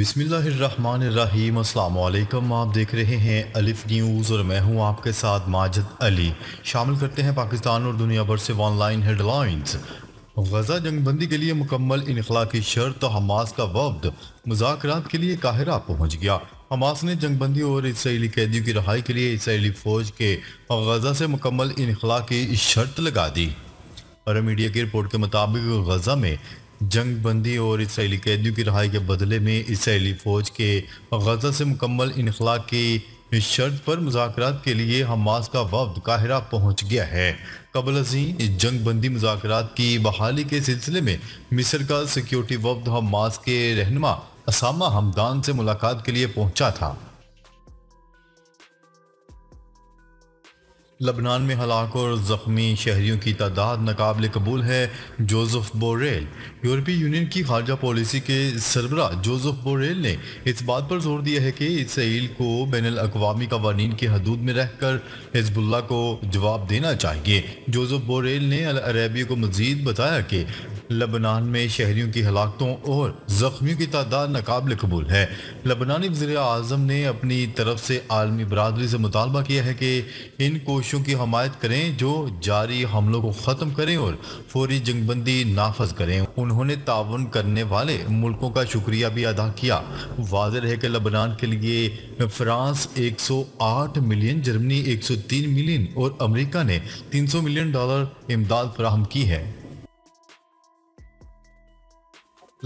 अस्सलाम वालेकुम आप देख रहे हैं अलिफ न्यूज़ और मैं हूं आपके साथ माजद अली शामिल करते हैं पाकिस्तान और दुनिया भर से ऑनलाइन हेडलाइंस गजा जंगबंदी के लिए मुकम्मल इनखला की शर्त तो हमास का वफद मुजाकर के लिए काहिरा पहुंच गया हमास ने जंगबंदी और इसराइली कैदियों की रहाई के लिए इसराइली फ़ौज के गजा से मुकम्मल इनखला की शर्त लगा दी और मीडिया की रिपोर्ट के मुताबिक गजा में जंग बंदी और इसराइली कैदियों की रहाई के बदले में इसराइली फ़ौज के गजा से मुकम्मल इनखला की शर्त पर मुजाकर के लिए हमास का वफद काहिरा पहुंच गया है कबल अजी जंग बंदी मुजाकर की बहाली के सिलसिले में मिस्र का सिक्योरिटी वफद हमास के रहनमा असामा हमदान से मुलाकात के लिए पहुंचा था लबनान में हलाक और ज़ख्मी शहरीों की तादाद नाकबले कबूल है जोसफ बोरेल यूरोपीय यूनियन की खारजा पॉलिसी के सरबरा जोसफ बोरेल ने इस बात पर जोर दिया है कि इसराइल को बैन अवी कवानी की हदूद में रह कर हिजबुल्ला को जवाब देना चाहिए जोसफ बोरेल ने अरेबिया को मजीद बताया कि लबनान में शहरीों की हलाकतों और ज़ख्मियों की तादाद नाकबले कबूल है लबनानी वजी अजम ने अपनी तरफ से आलमी बरदरी से मुतालबा किया है कि इन कोशों देशों की हमायत करें जो जारी हमलों को ख़त्म करें और फौरी जंगबंदी नाफज करें उन्होंने ताउन करने वाले मुल्कों का शुक्रिया भी अदा किया वाजह है कि लबनान के लिए फ्रांस 108 मिलियन जर्मनी 103 मिलियन और अमेरिका ने 300 मिलियन डॉलर इमदाद फ्राहम की है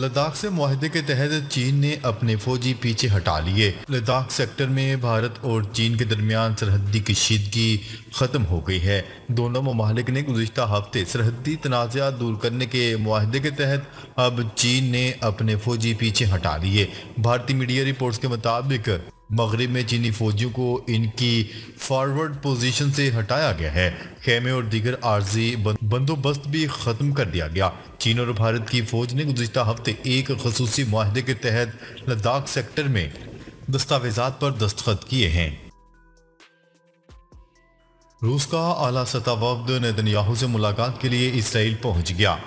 लद्दाख से माहदे के तहत चीन ने अपने फौजी पीछे हटा लिए लद्दाख सेक्टर में भारत और चीन के दरमियान सरहदी कशीदगी ख़त्म हो गई है दोनों ममालिक ने गुजशत हफ्ते सरहदी तनाज़ दूर करने के माहदे के तहत अब चीन ने अपने फौजी पीछे हटा लिए भारतीय मीडिया रिपोर्ट्स के मुताबिक मगरब में चीनी फौजियों को इनकी फॉरवर्ड पोजीशन से हटाया गया है खेमे और दीगर आर्जी बंदोबस्त भी ख़त्म कर दिया गया चीन और भारत की फौज ने गुजशत हफ्ते एक खसूसी माहदे के तहत लद्दाख सेक्टर में दस्तावेजा पर दस्तखत किए हैं रूस का आला सतह वफद याहू से मुलाकात के लिए इसराइल पहुंच गया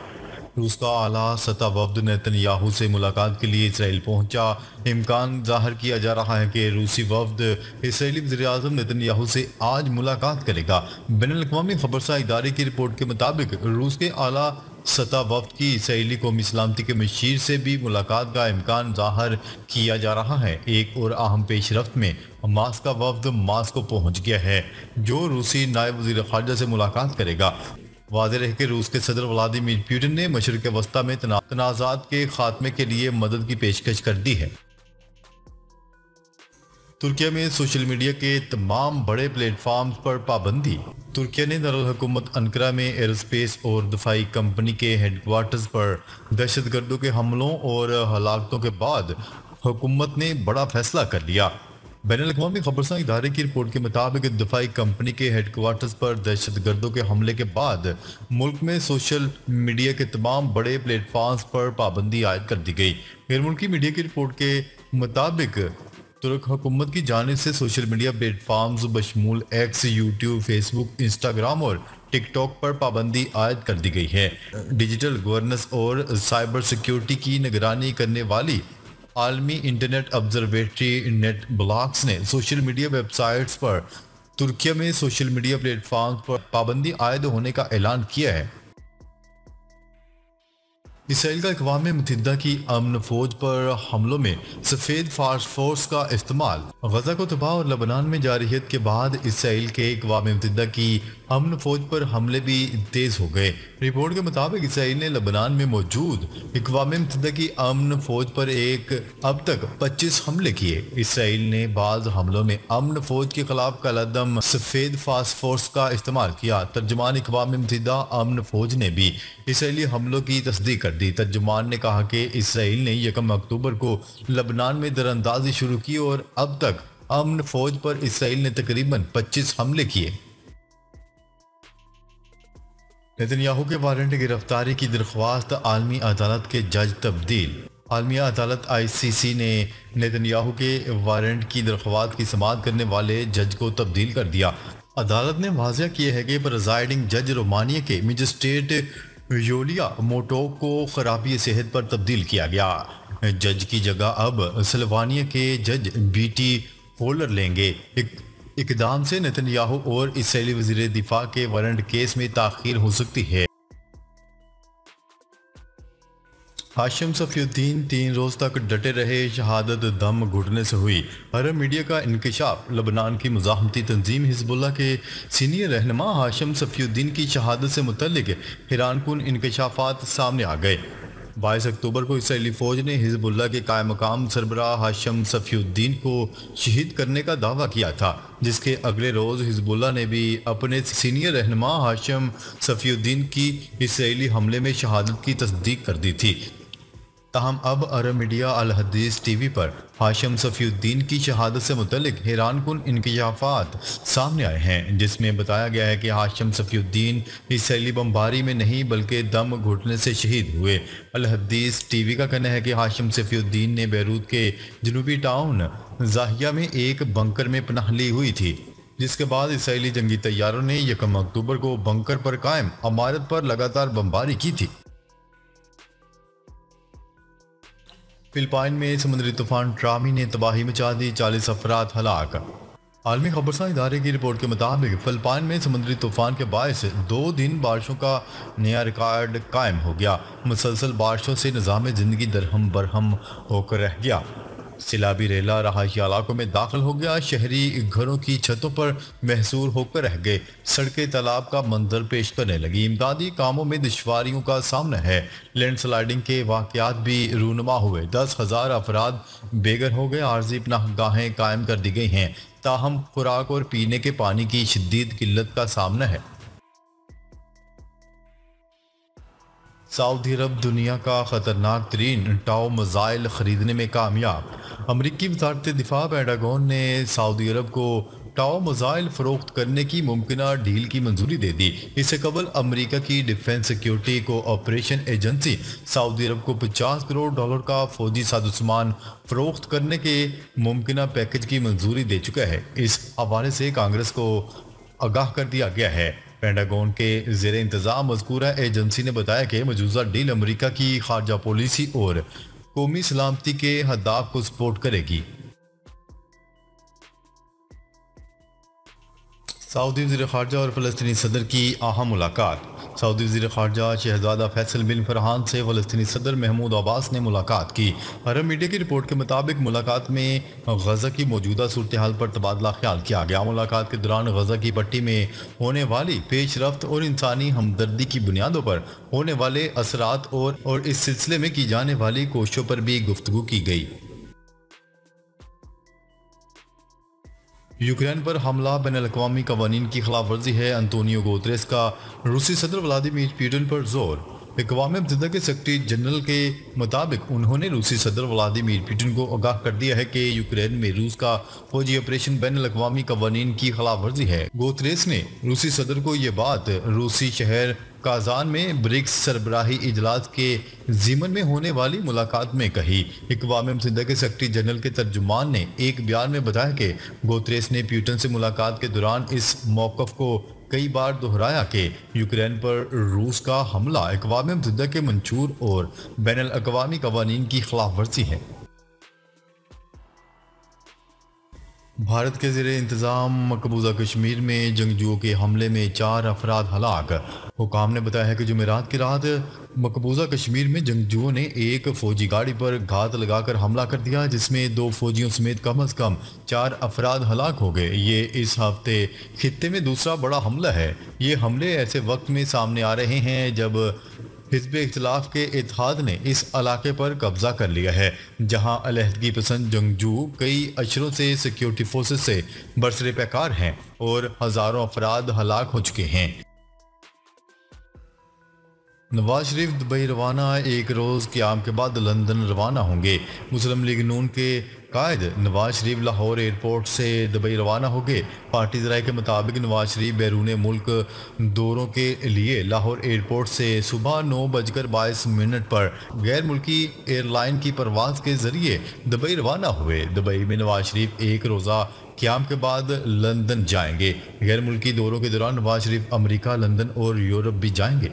रूस का आला सतह वफद याहू से मुलाकात के लिए इसराइल पहुंचा इम्कान जाहिर किया जा रहा है कि रूसी वफद इसराइली वजी अजम याहू से आज मुलाकात करेगा बैन अवी खबरसा इदारे की रिपोर्ट के मुताबिक रूस के आला सतह वफद की इसराइली कौमी सलामती के मशीर से भी मुलाकात का इम्कान जाहिर किया जा रहा है एक और अहम पेश रफ्त में मास्क का वफद मास्को पहुंच गया है जो रूसी नायब वजी खारजा से मुलाकात करेगा वाज रहे के रूस के सदर व्लादिमिर पुटिन ने मशरक वस्ता में तनाजात के खात्मे के लिए मदद की पेशकश कर दी है तुर्किया में सोशल मीडिया के तमाम बड़े प्लेटफॉर्म पर पाबंदी तुर्किया ने दारकूमत अनकरा में एयरस्पेस और दफाई कंपनी के हेडकोार्टर्स पर दहशत गर्दों के हमलों और हलाकतों के बाद हुकूमत ने बड़ा फैसला कर लिया बैन अवी खबरसा इदारे की रिपोर्ट के मुताबिक दफाई कंपनी के हेडकोार्टर्स पर दहशत गर्दों के हमले के बाद मुल्क में सोशल मीडिया के तमाम बड़े प्लेटफॉर्म्स पर पाबंदी आयद कर दी गई गैर मुल्की मीडिया की रिपोर्ट के मुताबिक तुर्क हुकूमत की जानब से सोशल मीडिया प्लेटफॉर्म्स बशमूल एक्स यूट्यूब फेसबुक इंस्टाग्राम और टिकटॉक पर पाबंदी आयद कर दी गई है डिजिटल गवर्नेंस और साइबर सिक्योरिटी की निगरानी करने वाली आलमी इंटरनेट ऑब्जर्वेटरी नेट ब्लॉक्स ने सोशल मीडिया वेबसाइट्स पर तुर्किया में सोशल मीडिया प्लेटफॉर्म पर पाबंदी आयद होने का ऐलान किया है इसराइल का अकवा मतदा की अमन फौज पर हमलों में सफ़ेद फार्स फोर्स का इस्तेमाल गजा को तबाह और लबनान में जारहियत के बाद इसराइल के अकवा मतदा की अमन फौज पर हमले भी तेज हो गए रिपोर्ट के मुताबिक इसराइल ने लबनान में मौजूद इकवा की अमन फौज पर एक अब तक 25 हमले किए इसराइल ने बाज हमलों में अमन फौज के खिलाफ कलदम सफेद फास्ट फोर्स का इस्तेमाल किया तर्जमान इकवा अमन फौज ने भी इसराइली हमलों की तस्दीक कर दी तर्जुमान ने कहा कि इसराइल ने यकम अक्टूबर को लबनान में दरअंदाजी शुरू की और अब तक अमन फौज पर इसराइल ने तकरीबन पच्चीस हमले किए नतनयाहू के वारंट गिरफ्तारी की दरख्वास्त आलमी अदालत के जज तब्दील आलमी अदालत आईसीसी ने नतनयाहू के वारंट की दरख्वास्त की समात करने वाले जज को तब्दील कर दिया अदालत ने वाजिया किया है कि प्रजाइडिंग जज रोमानिया के मजिस्ट्रेट योलिया मोटो को खराबी सेहत पर तब्दील किया गया जज की जगह अब सलवानिया के जज बीटी होलर लेंगे इकदाम से नतनयाहू और इसराइली वजीर दिफा के वारंट केस में तखिर हो सकती है हाशिम सफीद्दीन तीन रोज़ तक डटे रहे शहादत दम घुटने से हुई अरब मीडिया का इंकशाफ लबनान की मजामती तंजीम हिजबुल्ला के सीनियर रहनमा हाशिम सफीद्दीन की शहादत से मुतलिक हैरानकुन इंकशाफात सामने आ गए बाईस अक्टूबर को इसराइली फौज ने हिजबुल्ला के कायम मकाम सरबरा हाशम सफीउद्दीन को शहीद करने का दावा किया था जिसके अगले रोज़ हिजबुल्ला ने भी अपने सीनियर रहनमा हाशम सफीउद्दीन की इसराइली हमले में शहादत की तस्दीक कर दी थी तहम अब अरब मीडिया अल हदीस टी वी पर हाशम सफीद्दीन की शहादत से मुतलिक हैरान कन इनकशाफात सामने आए हैं जिसमें बताया गया है कि हाशम इस इसराइली बम्बारी में नहीं बल्कि दम घुटने से शहीद हुए अलहदीस टी वी का कहना है कि हाशम सफीद्दीन ने बैरूत के जनूबी टाउन जाहिया में एक बंकर में पनाह ली हुई थी जिसके बाद इसराइली जंगी तैयारों ने यकम अक्टूबर को बंकर पर कायम अमारत पर लगातार बमबारी की थी फिलपाइन में समुद्री तूफान ट्रामी ने तबाही मचा दी चालीस अफराद हलाक आलमी खबरसा इदारे की रिपोर्ट के मुताबिक फिलपाइन में समुद्री तूफान के बायस दो दिन बारिशों का नया रिकॉर्ड कायम हो गया मुसलसल बारिशों से निज़ाम ज़िंदगी दरहम बरहम होकर रह गया सिलाबी रेला रहायशी इलाकों में दाखिल हो गया शहरी घरों की छतों पर महसूर होकर रह गए सड़कें तालाब का मंजर पेश करने लगी इमदादी कामों में दुशारियों का सामना है लैंड स्लाइडिंग के वाक़त भी रूनमा हुए दस हज़ार अफराद बेघर हो गए आर्जी गाहें कायम कर दी गई हैं ताहम खुराक और पीने के पानी की शदीद किल्लत का सामना है सऊदी अरब दुनिया का ख़तरनाक तरीन टाओ मजाइल ख़रीदने में कामयाब अमरीकी वजारत दिफा पैडागोन ने सऊदी अरब को टाओ मजाइल फ़रोख्त करने की मुमकिन डील की मंजूरी दे दी इससे कबल अमरीका की defence security cooperation agency Saudi अरब को 50 करोड़ डॉलर का फौजी साजुसमान फ़रोख्त करने के मुमकिन पैकेज की मंजूरी दे चुका है इस हवाले से कांग्रेस को आगाह कर दिया गया है पेंडागोन के जेर इंतज़ाम मजकूरा एजेंसी ने बताया कि मौजूदा डील अमरीका की खारजा पॉलिसी और कौमी सलामती के हदाफ को सपोर्ट करेगी सऊदी वजी खारजा और फलस्तनी सदर की अहम मुलाकात सऊदी वजी खारजा शहजादा फैसल बिन फरहान से फ़लस्तनी सदर महमूद अब्बास ने मुलाकात की हरम मीडिया की रिपोर्ट के मुताबिक मुलाकात में गज़ा की मौजूदा सूरत हाल पर तबादला ख्याल किया गया मुलाकात के दौरान गज़ा की पट्टी में होने वाली पेश रफ्त और इंसानी हमदर्दी की बुनियादों पर होने वाले असरात और, और इस सिलसिले में की जाने वाली कोशिशों पर भी गुफ्तु की गई यूक्रेन पर हमला बैन अवी कवानीन की खिलाफ वर्जी है अंतोनियो गोत्रेस का रूसी सदर व्लादिमिर पुटिन पर जोर अकवा मुतदा के सेक्रटरी जनरल के मुताबिक उन्होंने रूसी सदर व्लादिमिर पुटिन को आगाह कर दिया है कि यूक्रेन में रूस का फौजी ऑपरेशन बैन अवी कवानीन की खिलाफ वर्जी है गोत्रेस ने रूसी सदर को ये बात रूसी शहर काजान में ब्रिक्स सरबराही इजलास के जीमन में होने वाली मुलाकात में कही इकवा मुतहदा के सेक्रटरी जनरल के तर्जुमान ने एक बयान में बताया कि गोत्रेस ने प्यूटन से मुलाकात के दौरान इस मौकफ को कई बार दोहराया कि यूक्रेन पर रूस का हमला इकवा मुतहदा के मंशूर और बैन अवी कवानीन की खिलाफ वर्जी है भारत के ज़र इंतज़ाम मकबूजा कश्मीर में जंगजुओं के हमले में चार अफराद हलाक हुकाम ने बताया है कि जमेरात की रात मकबूजा कश्मीर में जंगजुओं ने एक फौजी गाड़ी पर घात लगाकर हमला कर दिया जिसमें दो फौजियों समेत कम अज कम चार अफराद हलाक हो गए ये इस हफ्ते खत्े में दूसरा बड़ा हमला है ये हमले ऐसे वक्त में सामने आ रहे हैं जब हिजब इख्तलाफ के इतिहाद ने इस इलाके पर कब्जा कर लिया है जहां अलहदगी पसंद जंगजू कई अशरों से सिक्योरिटी फोर्सेस से बरसरे पैकार हैं और हज़ारों अफराद हलाक हो चुके हैं नवाज शरीफ दुबई रवाना एक रोज़ क्याम के बाद लंदन रवाना होंगे मुस्लिम लीग नून के कायद नवाज शरीफ लाहौर एयरपोर्ट से दुबई रवाना होंगे पार्टी जराए के मुताबिक नवाज शरीफ बैरून मुल्क दौरों के लिए लाहौर एयरपोर्ट से सुबह नौ बजकर बाईस मिनट पर गैर मुल्की एयरलाइन की परवाज के जरिए दुबई रवाना हुए दुबई में नवाज शरीफ एक रोज़ा क्याम के बाद लंदन जाएंगे गैर मुल्की दौरों के दौरान नवाज शरीफ अमरीका लंदन और यूरोप भी जाएंगे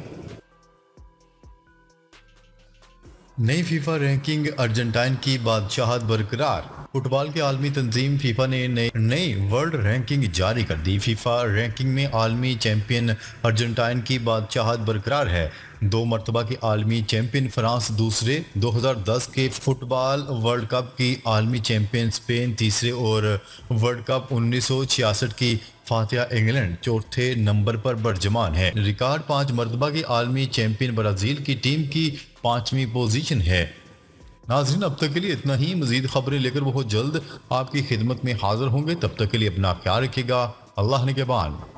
नई फीफा रैंकिंग अर्जेंटाइन की बादशाहत बरकरार फुटबॉल के आलमी तंजीम फीफा ने नई वर्ल्ड रैंकिंग जारी कर दी फीफा रैंकिंग में आलमी चैंपियन अर्जेंटाइन की बादशाहत बरकरार है दो मरतबा के आलमी चैंपियन फ्रांस दूसरे 2010 के फुटबॉल वर्ल्ड कप की आलमी चैंपियन स्पेन तीसरे और वर्ल्ड कप 1966 की फातिया इंग्लैंड चौथे नंबर पर बर्जमान है रिकॉर्ड पांच मरतबा की आलमी चैंपियन ब्राज़ील की टीम की पांचवी पोजीशन है नाजरीन अब तक के लिए इतना ही मजीद खबरें लेकर बहुत जल्द आपकी खिदमत में हाजिर होंगे तब तक के लिए अपना ख्याल रखेगा अल्लाह ने के बाद